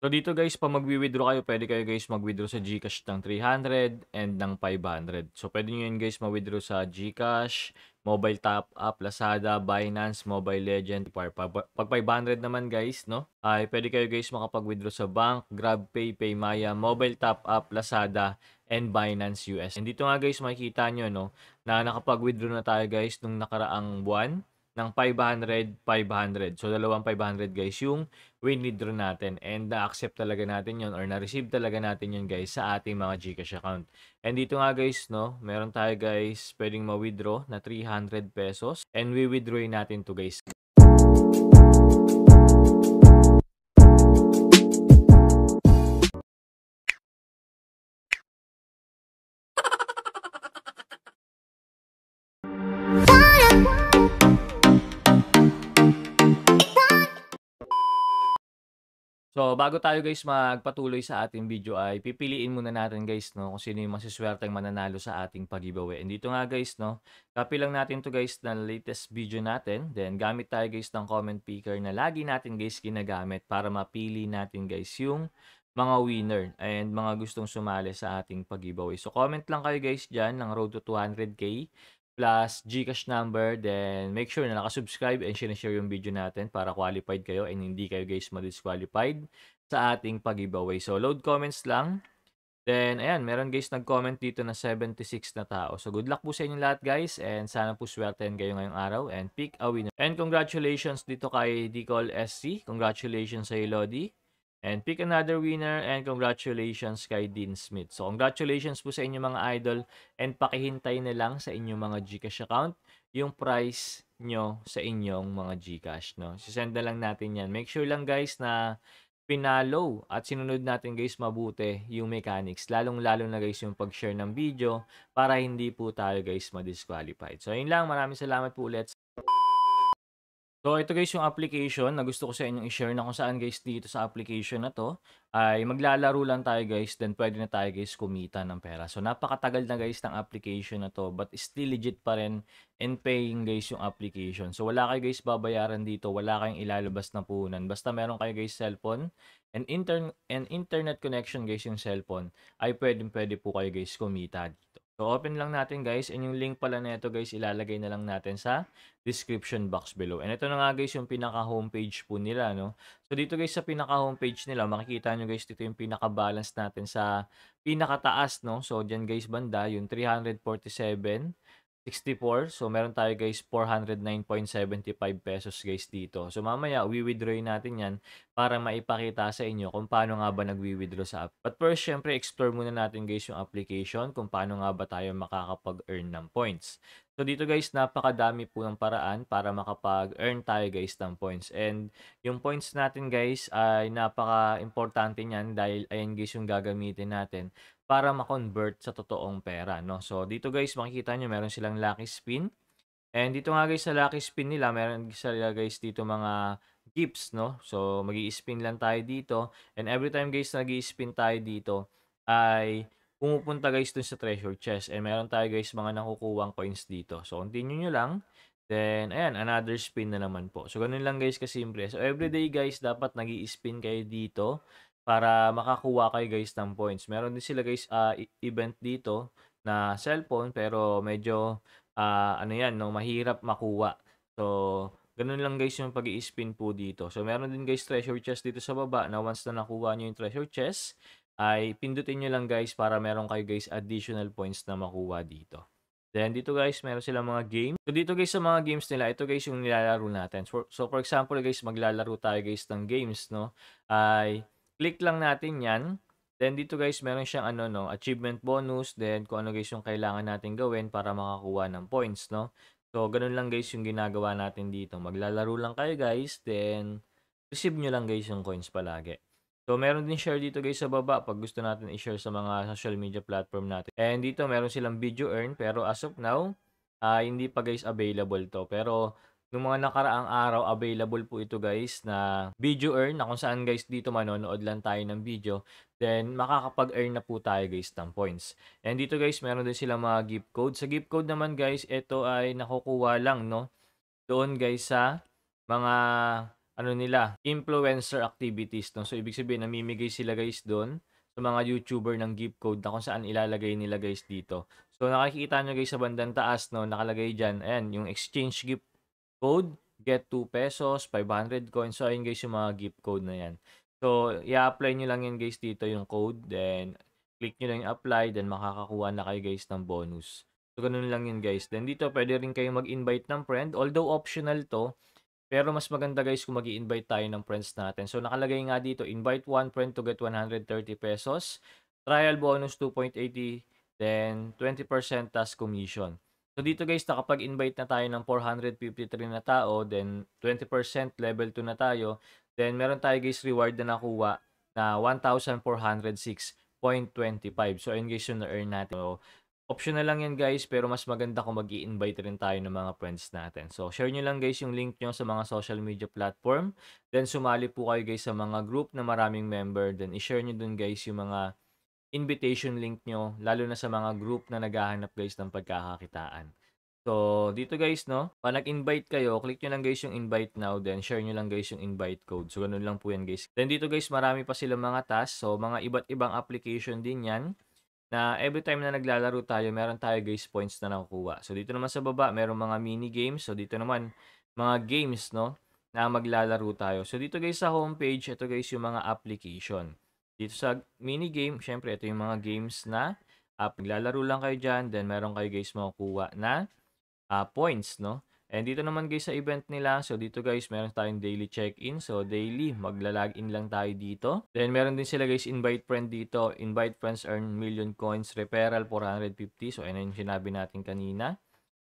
So dito guys, pa magwi-withdraw kayo, pwede kayo guys mag-withdraw sa GCash ng 300 and ng 500. So pwede nyo yun guys ma-withdraw sa GCash, Mobile Top Up, Lazada, Binance, Mobile Legend, Pag 500 naman guys, no? Ay pwede kayo guys makapag-withdraw sa bank, GrabPay, PayMaya, Mobile Top Up, Lazada, and Binance US. And dito nga guys makikita nyo, no? Na nakapag-withdraw na tayo guys nung nakaraang buwan ng 500, 500. So, dalawang 500 guys yung we need withdraw natin. And na-accept talaga natin yon or na-receive talaga natin yon guys sa ating mga Gcash account. And dito nga guys, no, meron tayo guys pwedeng ma-withdraw na 300 pesos. And we withdraw natin to guys. So, bago tayo guys magpatuloy sa ating video ay pipiliin muna natin guys no kung sino yung masiswerteng mananalo sa ating pag-giveaway. And dito nga guys no, copy lang natin to guys ng latest video natin. Then gamit tayo guys ng comment picker na lagi natin guys ginagamit para mapili natin guys yung mga winner and mga gustong sumali sa ating pag-giveaway. So comment lang kayo guys dyan ng road to 200k plus Gcash number. Then, make sure na nakasubscribe and share yung video natin para qualified kayo and hindi kayo guys ma-disqualified sa ating pag-giveaway. So, load comments lang. Then, ayan, meron guys nag-comment dito na 76 na tao. So, good luck po sa inyo lahat guys and sana po swertein kayo ngayong araw and pick a winner. And congratulations dito kay Dicol SC. Congratulations sa iyo, Lodi. And pick another winner and congratulations kay Dean Smith. So congratulations po sa inyo mga idol and pakihintay na lang sa inyong mga GCash account yung price nyo sa inyong mga GCash. No? Sisend na lang natin yan. Make sure lang guys na pinalo at sinunod natin guys mabuti yung mechanics. Lalong lalo na guys yung pag-share ng video para hindi po tayo guys ma-disqualified. So yun lang. Maraming salamat po ulit. So ito guys yung application na gusto ko sa inyong i-share na kung saan guys dito sa application na to ay maglalaro lang tayo guys then pwede na tayo guys kumita ng pera. So napakatagal na guys ng application na to but still legit pa rin and paying guys yung application. So wala kayo guys babayaran dito, wala kayong ilalabas na puhunan. Basta meron kayo guys cellphone and, intern and internet connection guys yung cellphone ay pwede pwede po kayo guys kumita dito. So, open lang natin guys. And yung link pala na ito guys, ilalagay na lang natin sa description box below. And ito na nga guys, yung pinaka-homepage po nila. No? So, dito guys, sa pinaka-homepage nila, makikita nyo guys, dito yung pinaka-balance natin sa pinakataas. No? So, dyan guys, banda, yung 347 64. So, meron tayo guys 409.75 pesos guys dito. So, mamaya, wi-withdraw natin yan para maipakita sa inyo kung paano nga ba nag-withdraw sa app. But first, syempre, explore muna natin guys yung application kung paano nga ba tayo makakapag-earn ng points. So, dito guys, napakadami po ng paraan para makapag-earn tayo guys ng points. And yung points natin guys ay napaka-importante niyan dahil ayan guys yung gagamitin natin para ma-convert sa totoong pera, no? So, dito guys, makikita nyo, meron silang lucky spin. And dito nga guys, sa lucky spin nila, meron sila guys dito mga gifts, no? So, mag spin lang tayo dito. And every time guys, nag spin tayo dito, ay pumupunta guys dun sa treasure chest. And meron tayo guys mga nakukuwang coins dito. So, continue nyo lang. Then, ayan, another spin na naman po. So, ganun lang guys kasimple. So, everyday guys, dapat nag spin kayo dito para makakuha kayo guys ng points. Meron din sila guys uh, event dito na cellphone pero medyo uh, ano yan, no, mahirap makuha. So, ganun lang guys yung pag spin po dito. So, meron din guys treasure chest dito sa baba na once na nakuha nyo yung treasure chest, ay pindutin nyo lang guys para meron kayo guys additional points na makuha dito. Then dito guys, meron silang mga game. So dito guys sa mga games nila, ito guys yung nilalaro natin. So, so for example guys, maglalaro tayo guys ng games, no? Ay click lang natin yan. Then dito guys, meron siyang ano no, achievement bonus, then kung ano guys yung kailangan natin gawin para makakuha ng points, no? So ganun lang guys yung ginagawa natin dito. Maglalaro lang kayo guys, then receive nyo lang guys yung coins palagi. So meron din share dito guys sa baba pag gusto natin i-share sa mga social media platform natin. And dito meron silang video earn pero as of now, uh, hindi pa guys available to. Pero Nung mga nakaraang araw, available po ito guys na video earn na kung saan guys dito manonood lang tayo ng video. Then makakapag-earn na po tayo guys ng points. And dito guys, meron din sila mga gift code. Sa gift code naman guys, ito ay nakukuha lang no. Doon guys sa mga ano nila, influencer activities. No? So ibig sabihin, namimigay sila guys doon sa mga YouTuber ng gift code na kung saan ilalagay nila guys dito. So nakikita nyo guys sa bandang taas no, nakalagay dyan, ayan, yung exchange gift code, get 2 pesos, 500 coins. So, ayun guys yung mga gift code na yan. So, i-apply nyo lang yan guys dito yung code. Then, click nyo lang yung apply. Then, makakakuha na kayo guys ng bonus. So, ganun lang yun guys. Then, dito pwede rin kayo mag-invite ng friend. Although, optional to. Pero mas maganda guys kung mag invite tayo ng friends natin. So nakalagay nga dito, invite one friend to get 130 pesos. Trial bonus 2.80, then 20% task commission. So dito guys, nakapag-invite na tayo ng 453 na tao, then 20% level 2 na tayo. Then meron tayo guys reward na nakuha na 1,406.25. So ayun guys yung na-earn natin. So, optional lang yan guys, pero mas maganda kung mag invite rin tayo ng mga friends natin. So share nyo lang guys yung link nyo sa mga social media platform. Then sumali po kayo guys sa mga group na maraming member. Then i-share nyo dun guys yung mga invitation link nyo, lalo na sa mga group na naghahanap guys ng pagkakakitaan. So, dito guys, no? Pag nag-invite kayo, click nyo lang guys yung invite now, then share nyo lang guys yung invite code. So, ganun lang po yan guys. Then dito guys, marami pa sila mga tasks. So, mga iba't ibang application din yan na every time na naglalaro tayo, meron tayo guys points na nakukuha. So, dito naman sa baba, meron mga mini games. So, dito naman, mga games, no? Na maglalaro tayo. So, dito guys sa homepage, ito guys yung mga application. Dito sa mini game, syempre ito yung mga games na uh, ah, paglalaro lang kayo diyan, then meron kayo guys makukuha na uh, points, no? And dito naman guys sa event nila, so dito guys meron tayong daily check-in. So daily, magla-login lang tayo dito. Then meron din sila guys invite friend dito. Invite friends earn million coins, referral 450. So ayun yung sinabi natin kanina.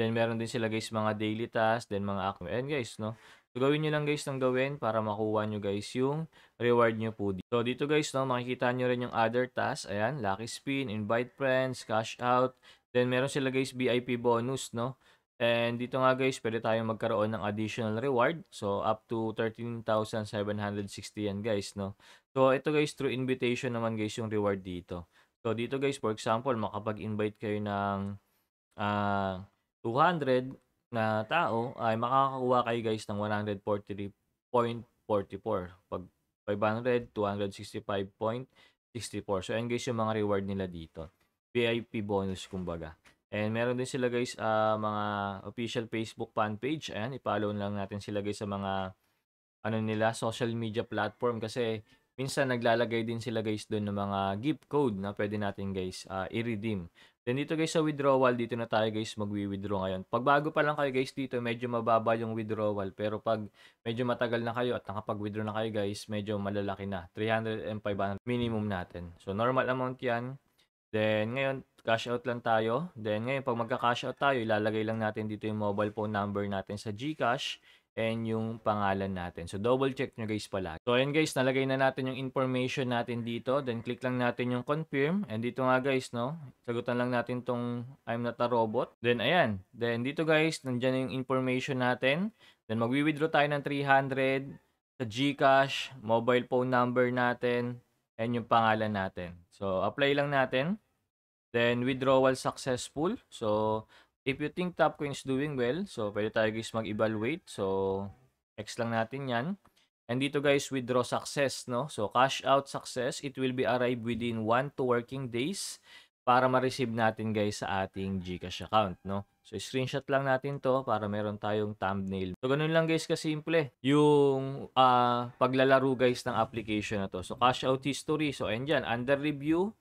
Then meron din sila guys mga daily tasks, then mga and guys no. So, gawin nyo lang guys ng gawin para makuha nyo guys yung reward nyo po. Dito. So, dito guys, no, makikita nyo rin yung other tasks. Ayan, lucky spin, invite friends, cash out. Then, meron sila guys VIP bonus, no? And dito nga guys, pwede tayong magkaroon ng additional reward. So, up to 13,760 yan guys, no? So, ito guys, through invitation naman guys yung reward dito. So, dito guys, for example, makapag-invite kayo ng uh, ah, 200 na tao ay makakakuha kayo guys ng 143.44 pag 500 265.64 so yan guys yung mga reward nila dito VIP bonus kumbaga and meron din sila guys uh, mga official Facebook fan page ayan i-follow lang natin sila guys sa mga ano nila social media platform kasi minsan naglalagay din sila guys doon ng mga gift code na pwede natin guys uh, i-redeem Then dito guys sa withdrawal, dito na tayo guys magwi-withdraw ngayon. Pag bago pa lang kayo guys dito, medyo mababa yung withdrawal. Pero pag medyo matagal na kayo at nakapag-withdraw na kayo guys, medyo malalaki na. 300 and 500 minimum natin. So normal amount yan. Then ngayon, cash out lang tayo. Then ngayon, pag magka-cash out tayo, ilalagay lang natin dito yung mobile phone number natin sa GCash and yung pangalan natin. So, double check nyo guys pala. So, ayun guys, nalagay na natin yung information natin dito. Then, click lang natin yung confirm. And dito nga guys, no? Sagutan lang natin tong I'm not a robot. Then, ayan. Then, dito guys, nandyan yung information natin. Then, magwi-withdraw tayo ng 300 sa GCash, mobile phone number natin, and yung pangalan natin. So, apply lang natin. Then, withdrawal successful. So, If you think top queen is doing well, so pwede tayo guys mag-evaluate. So, X lang natin yan. And dito guys, withdraw success, no? So, cash out success, it will be arrived within 1 to working days para ma-receive natin guys sa ating GCash account, no? So, screenshot lang natin to para meron tayong thumbnail. So, ganun lang guys kasimple yung uh, paglalaro guys ng application na to. So, cash out history. So, ayan dyan, under review,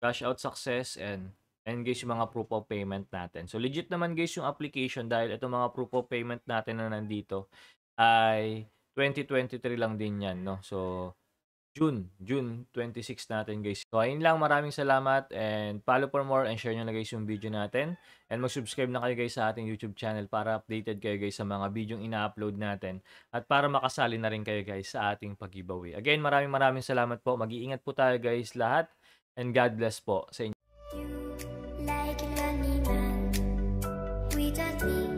cash out success, and and guys yung mga proof of payment natin. So legit naman guys yung application dahil itong mga proof of payment natin na nandito ay 2023 lang din yan. No? So June, June 26 natin guys. So ayun lang, maraming salamat and follow for more and share nyo na guys yung video natin. And mag-subscribe na kayo guys sa ating YouTube channel para updated kayo guys sa mga video yung ina-upload natin. At para makasali na rin kayo guys sa ating pag-giveaway. Again, maraming maraming salamat po. Mag-iingat po tayo guys lahat and God bless po sa inyo. You like a running man without me.